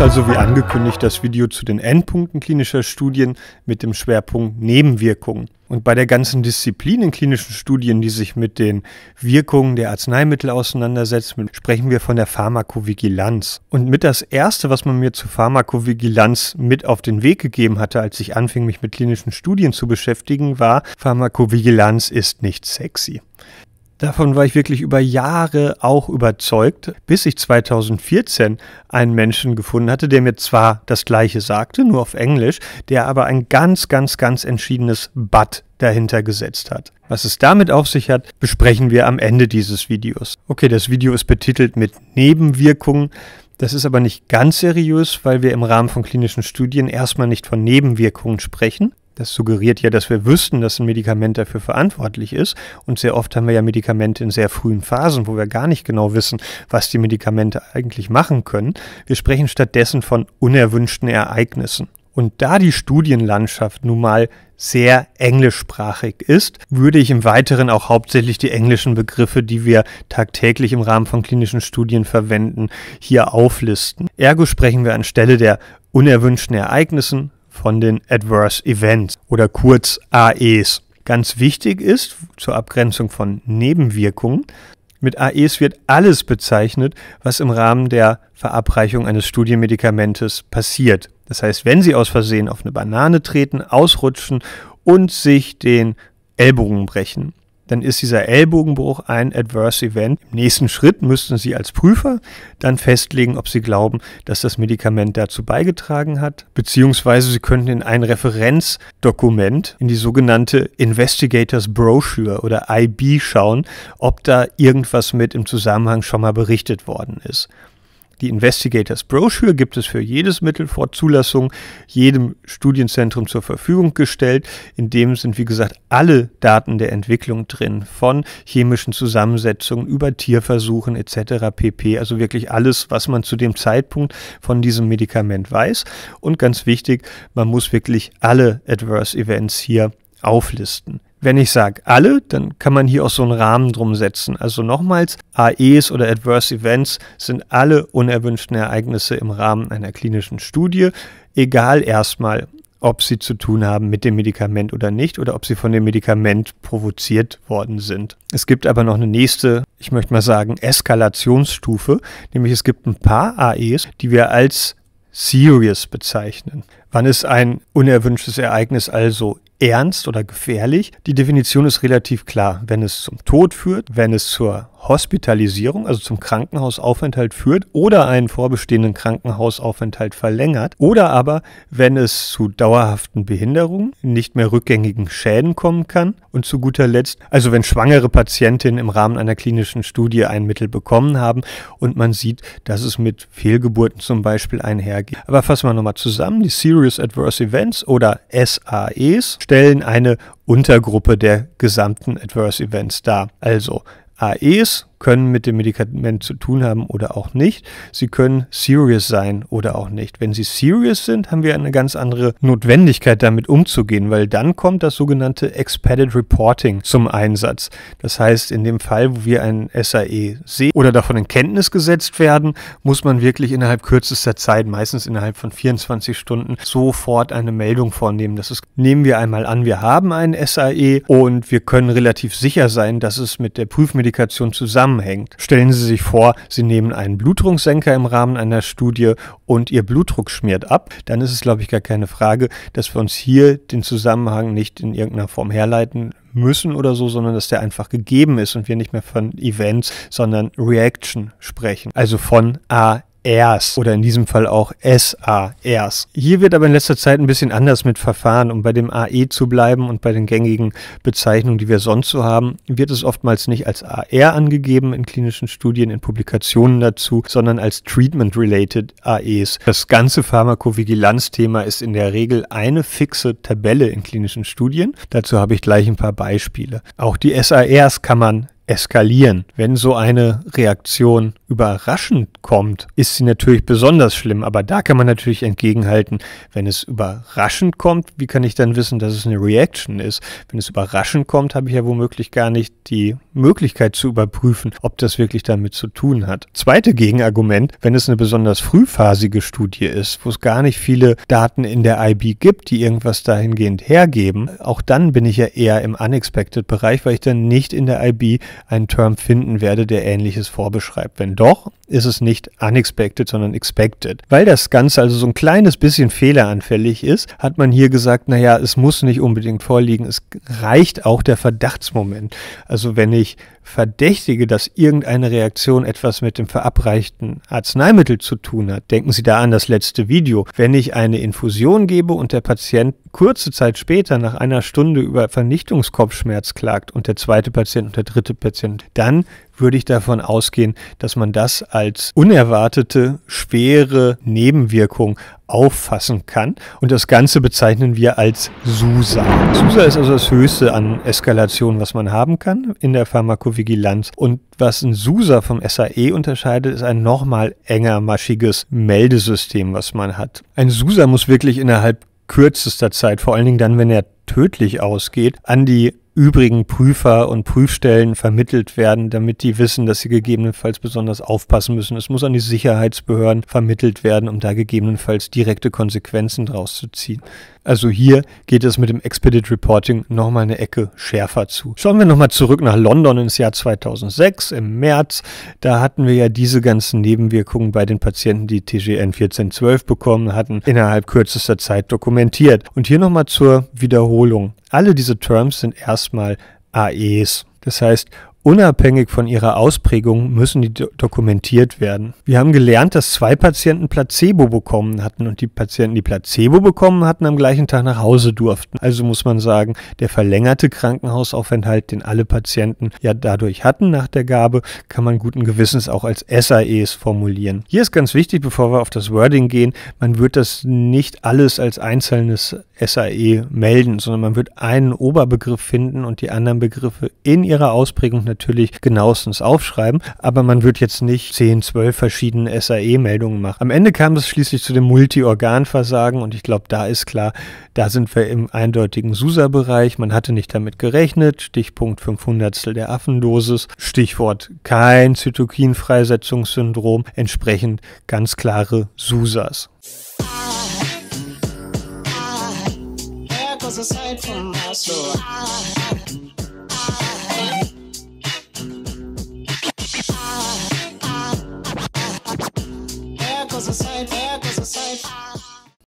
also wie angekündigt das Video zu den Endpunkten klinischer Studien mit dem Schwerpunkt Nebenwirkungen. Und bei der ganzen Disziplin in klinischen Studien, die sich mit den Wirkungen der Arzneimittel auseinandersetzt, sprechen wir von der Pharmakovigilanz. Und mit das Erste, was man mir zur Pharmakovigilanz mit auf den Weg gegeben hatte, als ich anfing, mich mit klinischen Studien zu beschäftigen, war, Pharmakovigilanz ist nicht sexy. Davon war ich wirklich über Jahre auch überzeugt, bis ich 2014 einen Menschen gefunden hatte, der mir zwar das gleiche sagte, nur auf Englisch, der aber ein ganz, ganz, ganz entschiedenes But dahinter gesetzt hat. Was es damit auf sich hat, besprechen wir am Ende dieses Videos. Okay, das Video ist betitelt mit Nebenwirkungen. Das ist aber nicht ganz seriös, weil wir im Rahmen von klinischen Studien erstmal nicht von Nebenwirkungen sprechen, das suggeriert ja, dass wir wüssten, dass ein Medikament dafür verantwortlich ist. Und sehr oft haben wir ja Medikamente in sehr frühen Phasen, wo wir gar nicht genau wissen, was die Medikamente eigentlich machen können. Wir sprechen stattdessen von unerwünschten Ereignissen. Und da die Studienlandschaft nun mal sehr englischsprachig ist, würde ich im Weiteren auch hauptsächlich die englischen Begriffe, die wir tagtäglich im Rahmen von klinischen Studien verwenden, hier auflisten. Ergo sprechen wir anstelle der unerwünschten Ereignissen von den Adverse Events oder kurz AEs. Ganz wichtig ist zur Abgrenzung von Nebenwirkungen, mit AEs wird alles bezeichnet, was im Rahmen der Verabreichung eines Studienmedikamentes passiert. Das heißt, wenn Sie aus Versehen auf eine Banane treten, ausrutschen und sich den Ellbogen brechen, dann ist dieser Ellbogenbruch ein Adverse Event. Im nächsten Schritt müssten Sie als Prüfer dann festlegen, ob Sie glauben, dass das Medikament dazu beigetragen hat, beziehungsweise Sie könnten in ein Referenzdokument, in die sogenannte Investigators Brochure oder IB schauen, ob da irgendwas mit im Zusammenhang schon mal berichtet worden ist. Die Investigators Brochure gibt es für jedes Mittel vor Zulassung jedem Studienzentrum zur Verfügung gestellt. In dem sind, wie gesagt, alle Daten der Entwicklung drin, von chemischen Zusammensetzungen über Tierversuchen etc. pp. Also wirklich alles, was man zu dem Zeitpunkt von diesem Medikament weiß. Und ganz wichtig, man muss wirklich alle Adverse Events hier auflisten. Wenn ich sage alle, dann kann man hier auch so einen Rahmen drum setzen. Also nochmals, AEs oder Adverse Events sind alle unerwünschten Ereignisse im Rahmen einer klinischen Studie, egal erstmal, ob sie zu tun haben mit dem Medikament oder nicht oder ob sie von dem Medikament provoziert worden sind. Es gibt aber noch eine nächste, ich möchte mal sagen, Eskalationsstufe, nämlich es gibt ein paar AEs, die wir als serious bezeichnen. Wann ist ein unerwünschtes Ereignis also ernst oder gefährlich? Die Definition ist relativ klar. Wenn es zum Tod führt, wenn es zur Hospitalisierung, also zum Krankenhausaufenthalt führt oder einen vorbestehenden Krankenhausaufenthalt verlängert oder aber, wenn es zu dauerhaften Behinderungen, nicht mehr rückgängigen Schäden kommen kann und zu guter Letzt, also wenn schwangere Patientinnen im Rahmen einer klinischen Studie ein Mittel bekommen haben und man sieht, dass es mit Fehlgeburten zum Beispiel einhergeht. Aber fassen wir nochmal zusammen, die Serious Adverse Events oder SAEs stellen eine Untergruppe der gesamten Adverse Events dar. Also AEs können mit dem Medikament zu tun haben oder auch nicht. Sie können serious sein oder auch nicht. Wenn sie serious sind, haben wir eine ganz andere Notwendigkeit, damit umzugehen, weil dann kommt das sogenannte Expedited Reporting zum Einsatz. Das heißt, in dem Fall, wo wir ein SAE sehen oder davon in Kenntnis gesetzt werden, muss man wirklich innerhalb kürzester Zeit, meistens innerhalb von 24 Stunden, sofort eine Meldung vornehmen. Das ist, nehmen wir einmal an, wir haben ein SAE und wir können relativ sicher sein, dass es mit der Prüfmedikation zusammen zusammenhängt. Stellen Sie sich vor, Sie nehmen einen Blutdrucksenker im Rahmen einer Studie und Ihr Blutdruck schmiert ab, dann ist es, glaube ich, gar keine Frage, dass wir uns hier den Zusammenhang nicht in irgendeiner Form herleiten müssen oder so, sondern dass der einfach gegeben ist und wir nicht mehr von Events, sondern Reaction sprechen. Also von A SARs oder in diesem Fall auch SARs. Hier wird aber in letzter Zeit ein bisschen anders mit verfahren, um bei dem AE zu bleiben und bei den gängigen Bezeichnungen, die wir sonst so haben, wird es oftmals nicht als AR angegeben in klinischen Studien, in Publikationen dazu, sondern als Treatment-Related AEs. Das ganze Pharmakovigilanzthema ist in der Regel eine fixe Tabelle in klinischen Studien. Dazu habe ich gleich ein paar Beispiele. Auch die SARs kann man eskalieren. Wenn so eine Reaktion überraschend kommt, ist sie natürlich besonders schlimm. Aber da kann man natürlich entgegenhalten, wenn es überraschend kommt, wie kann ich dann wissen, dass es eine Reaction ist? Wenn es überraschend kommt, habe ich ja womöglich gar nicht die Möglichkeit zu überprüfen, ob das wirklich damit zu tun hat. Zweite Gegenargument, wenn es eine besonders frühphasige Studie ist, wo es gar nicht viele Daten in der IB gibt, die irgendwas dahingehend hergeben, auch dann bin ich ja eher im Unexpected-Bereich, weil ich dann nicht in der IB einen Term finden werde, der Ähnliches vorbeschreibt. Wenn doch ist es nicht unexpected, sondern expected. Weil das Ganze also so ein kleines bisschen fehleranfällig ist, hat man hier gesagt, naja, es muss nicht unbedingt vorliegen, es reicht auch der Verdachtsmoment. Also wenn ich verdächtige, dass irgendeine Reaktion etwas mit dem verabreichten Arzneimittel zu tun hat, denken Sie da an das letzte Video. Wenn ich eine Infusion gebe und der Patient kurze Zeit später nach einer Stunde über Vernichtungskopfschmerz klagt und der zweite Patient und der dritte Patient, dann würde ich davon ausgehen, dass man das als als unerwartete, schwere Nebenwirkung auffassen kann. Und das Ganze bezeichnen wir als SUSA. SUSA ist also das Höchste an Eskalation, was man haben kann in der Pharmakovigilanz. Und was ein SUSA vom SAE unterscheidet, ist ein nochmal enger maschiges Meldesystem, was man hat. Ein SUSA muss wirklich innerhalb kürzester Zeit, vor allen Dingen dann, wenn er tödlich ausgeht, an die übrigen Prüfer und Prüfstellen vermittelt werden, damit die wissen, dass sie gegebenenfalls besonders aufpassen müssen. Es muss an die Sicherheitsbehörden vermittelt werden, um da gegebenenfalls direkte Konsequenzen draus zu ziehen. Also hier geht es mit dem Expedit Reporting nochmal eine Ecke schärfer zu. Schauen wir nochmal zurück nach London ins Jahr 2006 im März. Da hatten wir ja diese ganzen Nebenwirkungen bei den Patienten, die TGN 1412 bekommen hatten, innerhalb kürzester Zeit dokumentiert. Und hier nochmal zur Wiederholung. Alle diese Terms sind erstmal AEs. Das heißt, Unabhängig von ihrer Ausprägung müssen die dokumentiert werden. Wir haben gelernt, dass zwei Patienten Placebo bekommen hatten und die Patienten, die Placebo bekommen hatten, am gleichen Tag nach Hause durften. Also muss man sagen, der verlängerte Krankenhausaufenthalt, den alle Patienten ja dadurch hatten nach der Gabe, kann man guten Gewissens auch als SAEs formulieren. Hier ist ganz wichtig, bevor wir auf das Wording gehen, man wird das nicht alles als einzelnes SAE melden, sondern man wird einen Oberbegriff finden und die anderen Begriffe in ihrer Ausprägung natürlich genauestens aufschreiben, aber man wird jetzt nicht 10, 12 verschiedene SAE-Meldungen machen. Am Ende kam es schließlich zu dem Multiorganversagen und ich glaube, da ist klar, da sind wir im eindeutigen SUSA-Bereich. Man hatte nicht damit gerechnet. Stichpunkt 500 der Affendosis. Stichwort kein Zytokinfreisetzungssyndrom. Entsprechend ganz klare SUSAs. I, I,